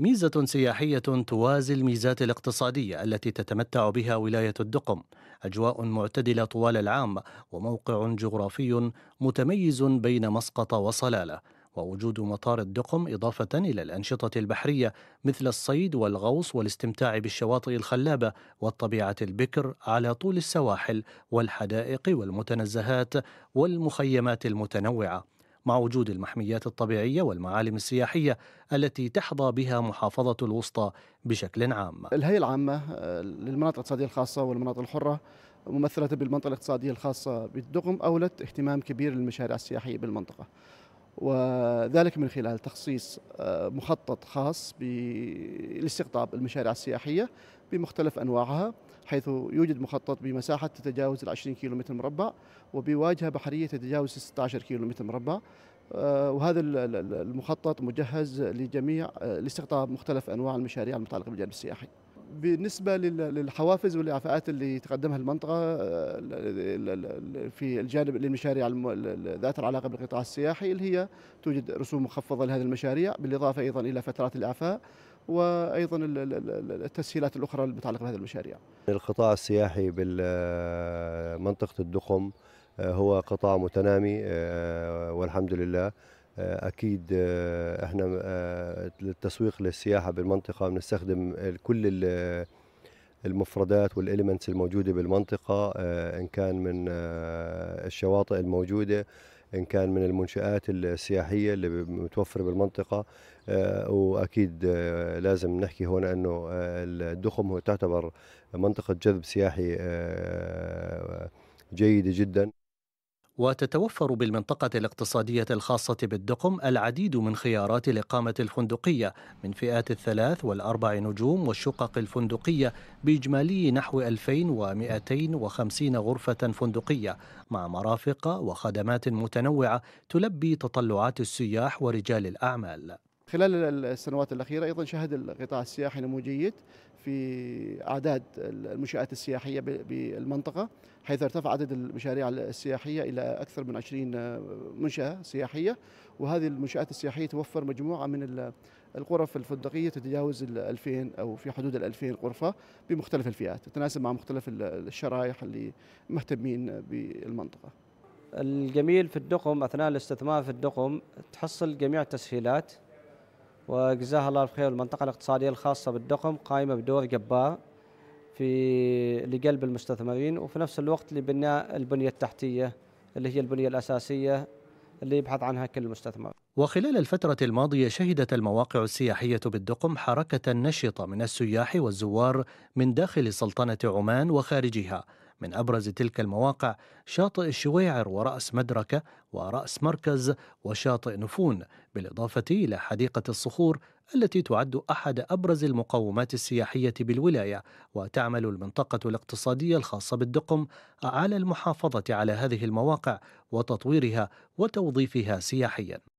ميزة سياحية توازي الميزات الاقتصادية التي تتمتع بها ولاية الدقم، أجواء معتدلة طوال العام وموقع جغرافي متميز بين مسقط وصلالة، ووجود مطار الدقم إضافة إلى الأنشطة البحرية مثل الصيد والغوص والاستمتاع بالشواطئ الخلابة والطبيعة البكر على طول السواحل والحدائق والمتنزهات والمخيمات المتنوعة. مع وجود المحميات الطبيعية والمعالم السياحية التي تحظى بها محافظة الوسطى بشكل عام الهيئة العامة آه، للمناطق الاقتصادية الخاصة والمناطق الحرة ممثلة بالمنطقة الاقتصادية الخاصة بالدقم أولت اهتمام كبير للمشاريع السياحية بالمنطقة وذلك من خلال تخصيص آه، مخطط خاص لاستقطاب المشاريع السياحية بمختلف أنواعها حيث يوجد مخطط بمساحة تتجاوز ال 20 كيلو متر مربع وبواجهة بحرية تتجاوز 16 كيلو متر مربع آه، وهذا المخطط مجهز لجميع آه، لاستقطاب مختلف أنواع المشاريع المتعلقة بالجانب السياحي بالنسبة للحوافز والإعفاءات اللي تقدمها المنطقة آه، في الجانب للمشاريع ذات العلاقة بالقطاع السياحي اللي هي توجد رسوم مخفضة لهذه المشاريع بالإضافة أيضا إلى فترات الإعفاء وايضا التسهيلات الاخرى المتعلقه بهذه المشاريع. القطاع السياحي بمنطقه الدقم آه، هو قطاع متنامي آه، والحمد لله آه، اكيد احنا للتسويق للسياحه بالمنطقه بنستخدم كل المفردات والاليمنتس الموجوده بالمنطقه ان كان من الشواطئ الموجوده ان كان من المنشات السياحيه اللي متوفره بالمنطقه آه، واكيد آه، لازم نحكي هنا انه آه، الدخم هو تعتبر منطقه جذب سياحي جيده جدا وتتوفر بالمنطقة الاقتصادية الخاصة بالدقم العديد من خيارات الإقامة الفندقية من فئات الثلاث والأربع نجوم والشقق الفندقية بإجمالي نحو 2250 غرفة فندقية مع مرافق وخدمات متنوعة تلبي تطلعات السياح ورجال الأعمال خلال السنوات الأخيرة أيضا شهد القطاع السياحي نمو جيد في أعداد المنشآت السياحية بالمنطقة حيث ارتفع عدد المشاريع السياحية إلى أكثر من 20 آه، منشأة سياحية وهذه المنشآت السياحية توفر مجموعة من الغرف الفندقية تتجاوز ال 2000 أو في حدود ال 2000 غرفة بمختلف الفئات تتناسب مع مختلف الشرائح اللي مهتمين بالمنطقة الجميل في الدقم أثناء الاستثمار في الدقم تحصل جميع التسهيلات وجزاها الله الخير المنطقة الاقتصادية الخاصة بالدقم قائمة بدور جبار في لقلب المستثمرين وفي نفس الوقت لبناء البنية التحتية اللي هي البنية الأساسية اللي يبحث عنها كل مستثمر وخلال الفترة الماضية شهدت المواقع السياحية بالدقم حركة نشطة من السياح والزوار من داخل سلطنة عمان وخارجها من أبرز تلك المواقع شاطئ الشويعر ورأس مدركة ورأس مركز وشاطئ نفون بالإضافة إلى حديقة الصخور التي تعد أحد أبرز المقومات السياحية بالولاية وتعمل المنطقة الاقتصادية الخاصة بالدقم على المحافظة على هذه المواقع وتطويرها وتوظيفها سياحيا